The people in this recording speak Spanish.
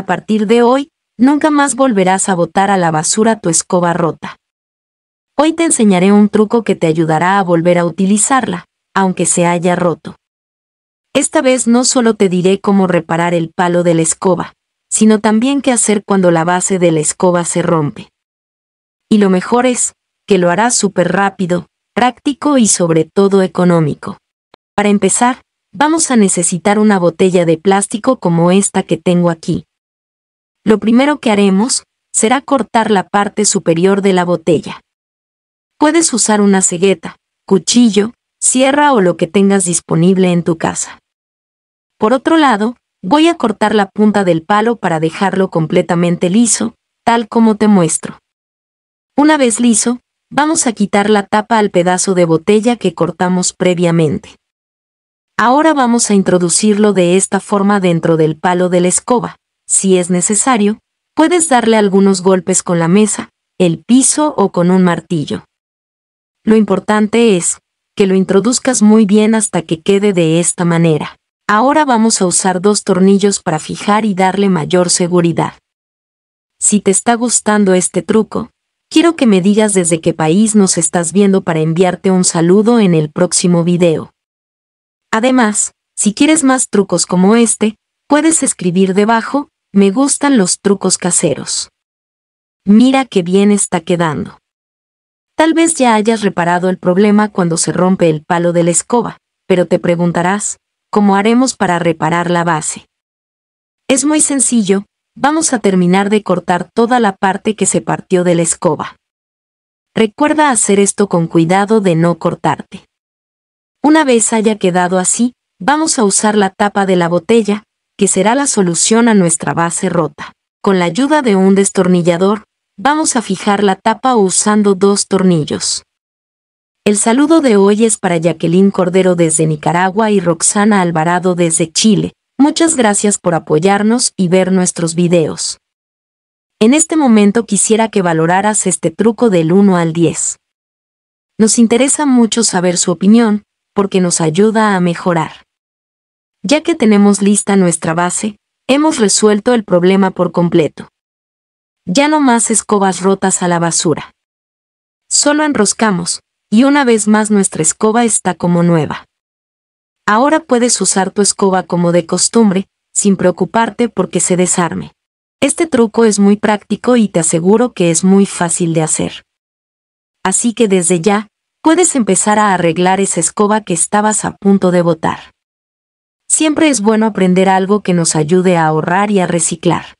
A partir de hoy, nunca más volverás a botar a la basura tu escoba rota. Hoy te enseñaré un truco que te ayudará a volver a utilizarla, aunque se haya roto. Esta vez no solo te diré cómo reparar el palo de la escoba, sino también qué hacer cuando la base de la escoba se rompe. Y lo mejor es, que lo harás súper rápido, práctico y sobre todo económico. Para empezar, vamos a necesitar una botella de plástico como esta que tengo aquí. Lo primero que haremos será cortar la parte superior de la botella. Puedes usar una cegueta, cuchillo, sierra o lo que tengas disponible en tu casa. Por otro lado, voy a cortar la punta del palo para dejarlo completamente liso, tal como te muestro. Una vez liso, vamos a quitar la tapa al pedazo de botella que cortamos previamente. Ahora vamos a introducirlo de esta forma dentro del palo de la escoba si es necesario, puedes darle algunos golpes con la mesa, el piso o con un martillo. Lo importante es que lo introduzcas muy bien hasta que quede de esta manera. Ahora vamos a usar dos tornillos para fijar y darle mayor seguridad. Si te está gustando este truco, quiero que me digas desde qué país nos estás viendo para enviarte un saludo en el próximo video. Además, si quieres más trucos como este, puedes escribir debajo me gustan los trucos caseros. Mira qué bien está quedando. Tal vez ya hayas reparado el problema cuando se rompe el palo de la escoba, pero te preguntarás, ¿cómo haremos para reparar la base? Es muy sencillo, vamos a terminar de cortar toda la parte que se partió de la escoba. Recuerda hacer esto con cuidado de no cortarte. Una vez haya quedado así, vamos a usar la tapa de la botella, que será la solución a nuestra base rota. Con la ayuda de un destornillador, vamos a fijar la tapa usando dos tornillos. El saludo de hoy es para Jacqueline Cordero desde Nicaragua y Roxana Alvarado desde Chile. Muchas gracias por apoyarnos y ver nuestros videos. En este momento quisiera que valoraras este truco del 1 al 10. Nos interesa mucho saber su opinión, porque nos ayuda a mejorar. Ya que tenemos lista nuestra base, hemos resuelto el problema por completo. Ya no más escobas rotas a la basura. Solo enroscamos, y una vez más nuestra escoba está como nueva. Ahora puedes usar tu escoba como de costumbre, sin preocuparte porque se desarme. Este truco es muy práctico y te aseguro que es muy fácil de hacer. Así que desde ya, puedes empezar a arreglar esa escoba que estabas a punto de botar. Siempre es bueno aprender algo que nos ayude a ahorrar y a reciclar.